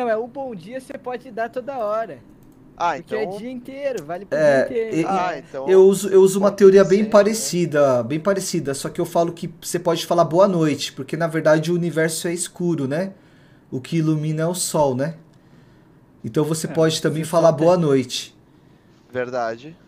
Não, é o bom dia você pode dar toda hora. Ah, então... Porque é então- dia inteiro, vale pro é, dia inteiro. ah, então... Eu uso, eu uso uma teoria bem parecida, bem parecida, só que eu falo que você pode falar boa noite, porque na verdade o universo é escuro, né? O que ilumina é o sol, né? Então você é, pode também falar boa noite. Verdade.